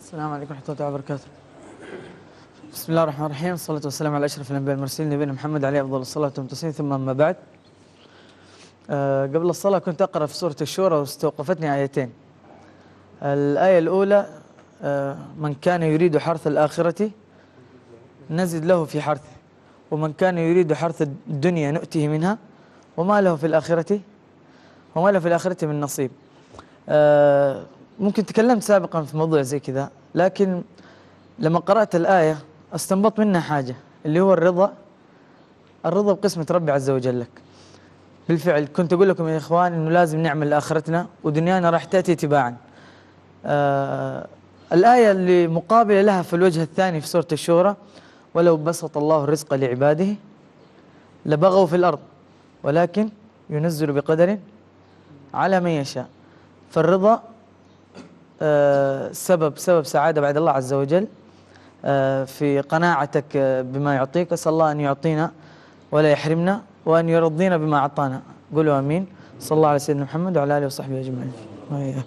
السلام عليكم ورحمة الله وبركاته بسم الله الرحمن الرحيم والصلاة والسلام على أشرف الأنبياء المرسلين نبينا محمد عليه أفضل الصلاة والتسليم ثم أما بعد أه قبل الصلاة كنت أقرأ في سورة الشورى واستوقفتني آيتين الآية الأولى أه من كان يريد حرث الآخرة نزد له في حرثه ومن كان يريد حرث الدنيا نؤته منها وما له في الآخرة وما له في الآخرة من نصيب آه، ممكن تكلمت سابقا في موضوع زي كذا لكن لما قرأت الآية استنبطت منها حاجة اللي هو الرضا الرضا بقسمة ربي عز وجل لك بالفعل كنت أقول لكم يا إخوان أنه لازم نعمل لآخرتنا ودنيانا راح تأتي تباعا آه الآية اللي مقابلة لها في الوجه الثاني في سورة الشورى ولو بسط الله الرزق لعباده لبغوا في الأرض ولكن ينزل بقدر على من يشاء فالرضا آه، سبب سبب سعادة بعد الله عز وجل آه، في قناعتك آه، بما يعطيك أسأل الله أن يعطينا ولا يحرمنا وأن يرضينا بما أعطانا قولوا أمين صلى الله على سيدنا محمد وعلى آله وصحبه أجمعين